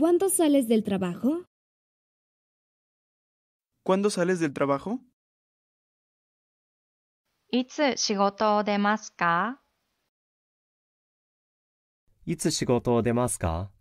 ¿Cuándo sales del trabajo? ¿Cuándo sales del trabajo? trabajo?